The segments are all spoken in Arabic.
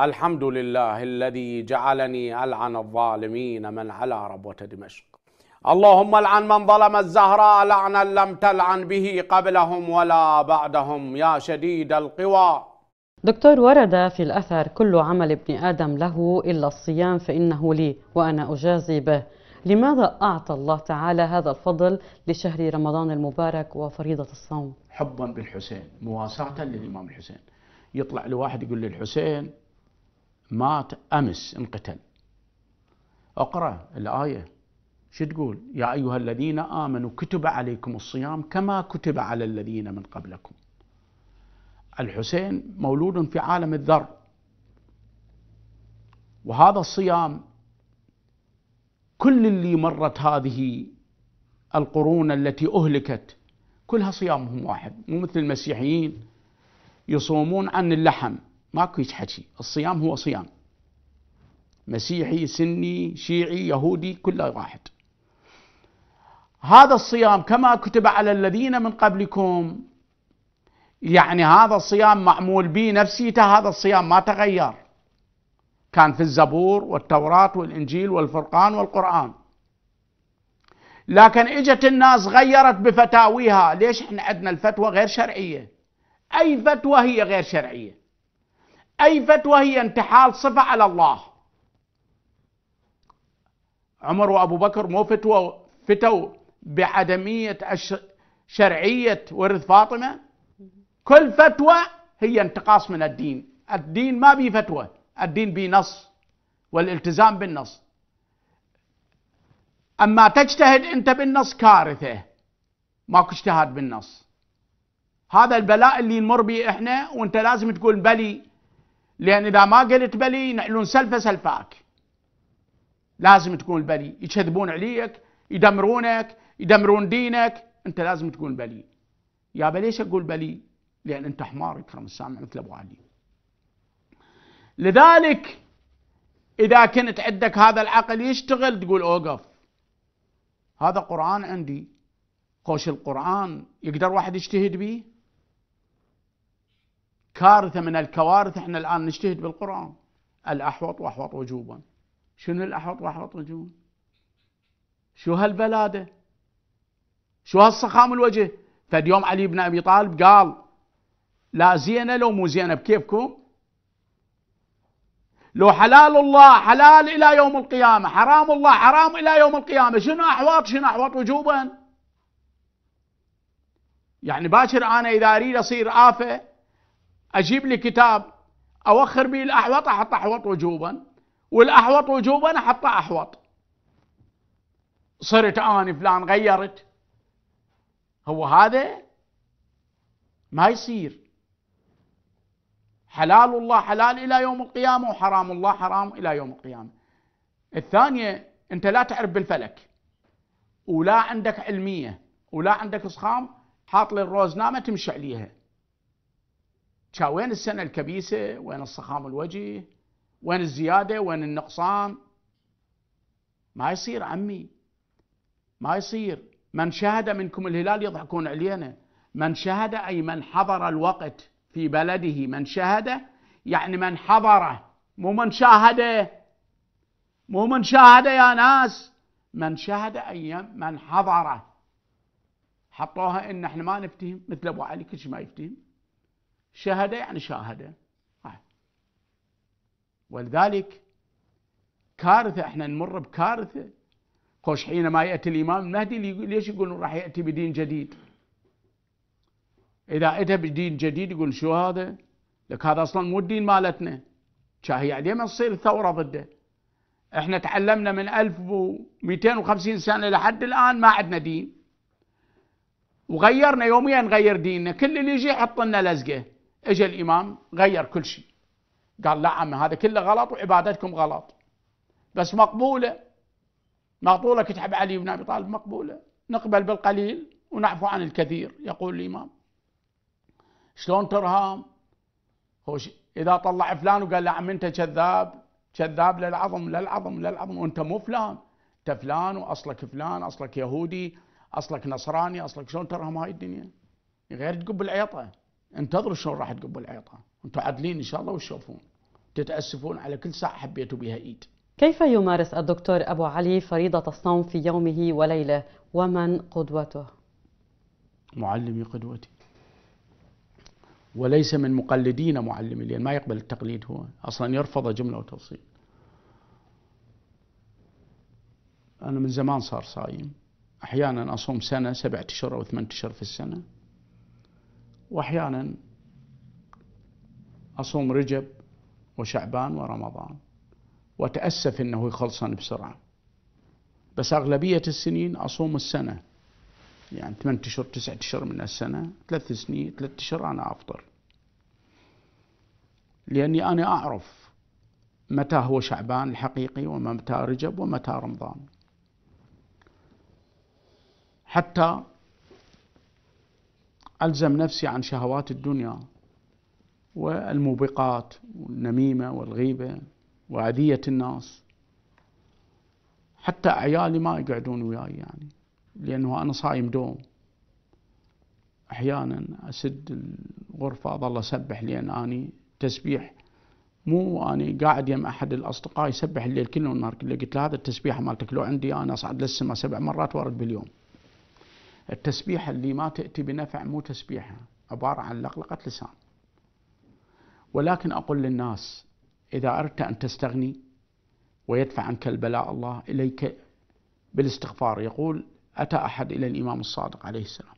الحمد لله الذي جعلني ألعن الظالمين من على ربوة دمشق اللهم العن من ظلم الزهراء لعنا لم تلعن به قبلهم ولا بعدهم يا شديد القوى دكتور ورد في الأثر كل عمل ابن آدم له إلا الصيام فإنه لي وأنا أجازي به لماذا أعطى الله تعالى هذا الفضل لشهر رمضان المبارك وفريضة الصوم؟ حبا بالحسين مواساة للإمام الحسين يطلع لواحد يقول للحسين مات أمس انقتل اقرأ الآية شو تقول يا أيها الذين آمنوا كتب عليكم الصيام كما كتب على الذين من قبلكم الحسين مولود في عالم الذر وهذا الصيام كل اللي مرت هذه القرون التي أهلكت كلها صيامهم واحد مو مثل المسيحيين يصومون عن اللحم ماكو هيك حكي الصيام هو صيام مسيحي سني شيعي يهودي كله واحد هذا الصيام كما كتب على الذين من قبلكم يعني هذا الصيام معمول به نفسيته هذا الصيام ما تغير كان في الزبور والتوراة والإنجيل والفرقان والقرآن لكن اجت الناس غيرت بفتاويها ليش احنا عندنا الفتوى غير شرعية أي فتوى هي غير شرعية أي فتوى هي انتحال صفة على الله عمر وأبو بكر مو فتوى فتوا بعدمية شرعية ورث فاطمة كل فتوى هي انتقاص من الدين الدين ما بي فتوى الدين بي نص والالتزام بالنص أما تجتهد أنت بالنص كارثة ماكو اجتهاد بالنص هذا البلاء اللي نمر به احنا وانت لازم تقول بلي لان اذا ما قلت بلي نحلون سلفه سلفاك لازم تكون بلي يكذبون عليك يدمرونك يدمرون دينك انت لازم تكون بلي يا بليش اقول بلي لان انت حمار يكرم السامع مثل ابو علي لذلك اذا كنت عندك هذا العقل يشتغل تقول اوقف هذا قران عندي خوش القران يقدر واحد يجتهد به كارثة من الكوارث احنا الآن نجتهد بالقرآن الأحوط وأحوط وجوبا شنو الأحوط وأحوط وجوبا شو هالبلادة شو هالصخام الوجه فاليوم علي بن أبي طالب قال لا زينة لو مو زينة بكيفكم لو حلال الله حلال إلى يوم القيامة حرام الله حرام إلى يوم القيامة شنو أحواط شنو أحواط وجوبا يعني باكر أنا إذا أريد أصير آفة اجيب لي كتاب اوخر به الاحوط احط احوط وجوبا والاحوط وجوبا احط احوط صرت انا فلان غيرت هو هذا ما يصير حلال الله حلال الى يوم القيامه وحرام الله حرام الى يوم القيامه الثانيه انت لا تعرف بالفلك ولا عندك علميه ولا عندك اصخام حاط للروزنامه تمشي عليها كان وين السنة الكبيسة وين الصخام الوجه وين الزيادة وين النقصان ما يصير عمي ما يصير من شهد منكم الهلال يضحكون علينا من شهد أي من حضر الوقت في بلده من شهد يعني من حضره مو من شاهده مو من شاهده يا ناس من شهد أيام من حضره حطوها ان احنا ما نفتهم مثل ابو علي كل ما يفتهم شهد يعني شاهد طيب. ولذلك كارثة احنا نمر بكارثة خوش حينما يأتي الإمام المهدي ليش يقولون راح يأتي بدين جديد إذا أتى بدين جديد يقول شو هذا لك هذا أصلا مو الدين مالتنا شاهي يعني ما تصير ثورة ضده احنا تعلمنا من 1250 سنة لحد الآن ما عندنا دين وغيرنا يوميا نغير ديننا كل اللي يجي يحط لنا لزقه اجى الامام غير كل شيء قال لا عم هذا كله غلط وعبادتكم غلط بس مقبوله مقبوله كتاب علي بن ابي طالب مقبوله نقبل بالقليل ونعفو عن الكثير يقول الامام شلون ترهام خوش اذا طلع فلان وقال له عم انت كذاب كذاب للعظم للعظم للعظم وانت مو فلان انت فلان واصلك فلان اصلك يهودي اصلك نصراني اصلك شلون ترهم هاي الدنيا غير تقب العيطه انتظروا شلون راح تقبوا العيطه انتم عادلين ان شاء الله وتشوفون تتاسفون على كل ساعه حبيتوا بها ايد كيف يمارس الدكتور ابو علي فريضه الصوم في يومه وليله ومن قدوته معلمي قدوتي وليس من مقلدين معلمي لان ما يقبل التقليد هو اصلا يرفض جمله وتوصيل انا من زمان صار صايم احيانا اصوم سنه سبعة اشهر او ثمانية اشهر في السنه واحيانا اصوم رجب وشعبان ورمضان واتاسف انه يخلصني بسرعه بس اغلبيه السنين اصوم السنه يعني 8 اشهر 9 اشهر من السنه ثلاث سنين ثلاث اشهر انا افطر لاني انا اعرف متى هو شعبان الحقيقي ومتى رجب ومتى رمضان حتى ألزم نفسي عن شهوات الدنيا والموبقات والنميمة والغيبة وعدية الناس حتى عيالي ما يقعدون وياي يعني لأنه أنا صايم دوم أحيانا أسد الغرفة أظل أسبح لأن أني تسبيح مو أني قاعد يم أحد الأصدقاء يسبح الليل كله والنهار كله قلت له هذا التسبيح مالتك لو عندي أنا أصعد للسماء سبع مرات وأرد باليوم التسبيحة اللي ما تأتي بنفع مو تسبيحة عبارة عن لقلقة لسان ولكن أقول للناس إذا أردت أن تستغني ويدفع عنك البلاء الله إليك بالاستغفار يقول أتى أحد إلى الإمام الصادق عليه السلام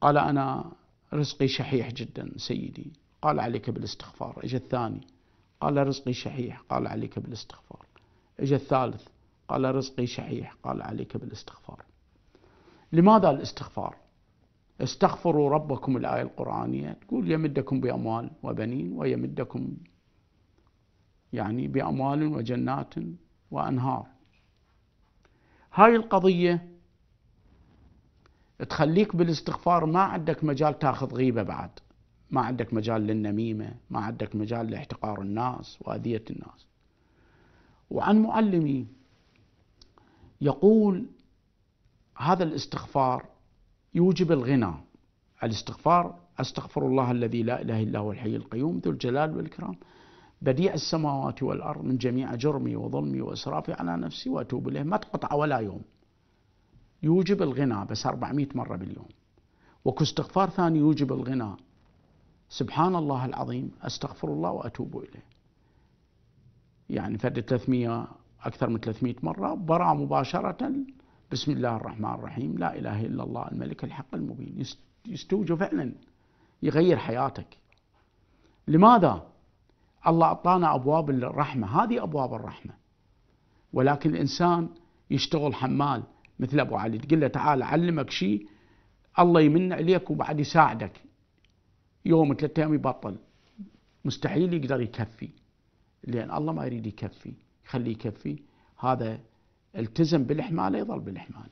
قال أنا رزقي شحيح جدا سيدي قال عليك بالاستغفار اجى الثاني قال رزقي شحيح قال عليك بالاستغفار اجى الثالث قال رزقي شحيح قال عليك بالاستغفار لماذا الاستغفار استغفروا ربكم الآية القرآنية تقول يمدكم بأموال وبنين ويمدكم يعني بأموال وجنات وأنهار هاي القضية تخليك بالاستغفار ما عندك مجال تاخذ غيبة بعد ما عندك مجال للنميمة ما عندك مجال لاحتقار الناس وأذية الناس وعن معلمي يقول هذا الاستغفار يوجب الغنى الاستغفار استغفر الله الذي لا اله الا هو الحي القيوم ذو الجلال والاكرام بديع السماوات والارض من جميع جرمي وظلمي واسرافي على نفسي واتوب اليه ما تقطع ولا يوم يوجب الغنى بس 400 مره باليوم وكو استغفار ثاني يوجب الغنى سبحان الله العظيم استغفر الله واتوب اليه يعني فد 300 اكثر من 300 مره برا مباشره بسم الله الرحمن الرحيم لا إله إلا الله الملك الحق المبين يستوجب فعلا يغير حياتك لماذا الله أعطانا أبواب الرحمة هذه أبواب الرحمة ولكن الإنسان يشتغل حمال مثل أبو علي تقول له تعال أعلمك شيء الله يمن عليك وبعد يساعدك يوم ثلاثة أيام يبطل مستحيل يقدر يكفي لأن الله ما يريد يكفي يخليه يكفي هذا التزم بالإحمال يظل بالإحمال